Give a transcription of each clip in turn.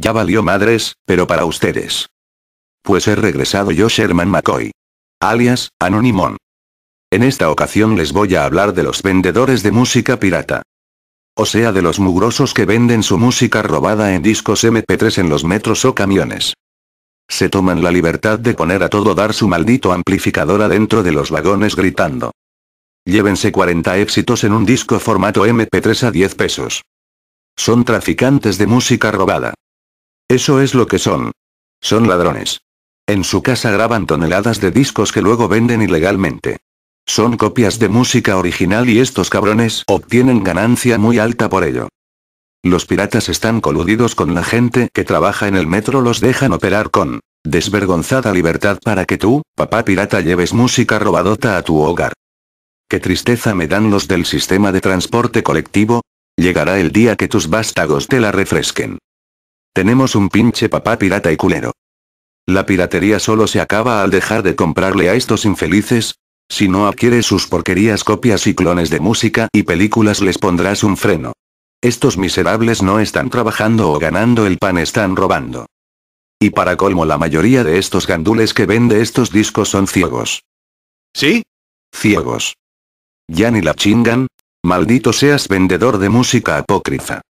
Ya valió madres, pero para ustedes. Pues he regresado yo Sherman McCoy. Alias, Anonymon. En esta ocasión les voy a hablar de los vendedores de música pirata. O sea de los mugrosos que venden su música robada en discos MP3 en los metros o camiones. Se toman la libertad de poner a todo dar su maldito amplificador adentro de los vagones gritando. Llévense 40 éxitos en un disco formato MP3 a 10 pesos. Son traficantes de música robada. Eso es lo que son. Son ladrones. En su casa graban toneladas de discos que luego venden ilegalmente. Son copias de música original y estos cabrones obtienen ganancia muy alta por ello. Los piratas están coludidos con la gente que trabaja en el metro, los dejan operar con desvergonzada libertad para que tú, papá pirata, lleves música robadota a tu hogar. Qué tristeza me dan los del sistema de transporte colectivo. Llegará el día que tus vástagos te la refresquen. Tenemos un pinche papá pirata y culero. La piratería solo se acaba al dejar de comprarle a estos infelices. Si no adquiere sus porquerías copias y clones de música y películas les pondrás un freno. Estos miserables no están trabajando o ganando el pan, están robando. Y para colmo la mayoría de estos gandules que vende estos discos son ciegos. ¿Sí? Ciegos. Ya ni la chingan. Maldito seas vendedor de música apócrifa.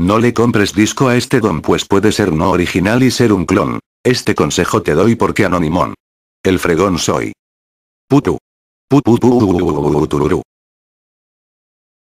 No le compres disco a este don pues puede ser no original y ser un clon. Este consejo te doy porque anonimón. El fregón soy. Putu. Putu.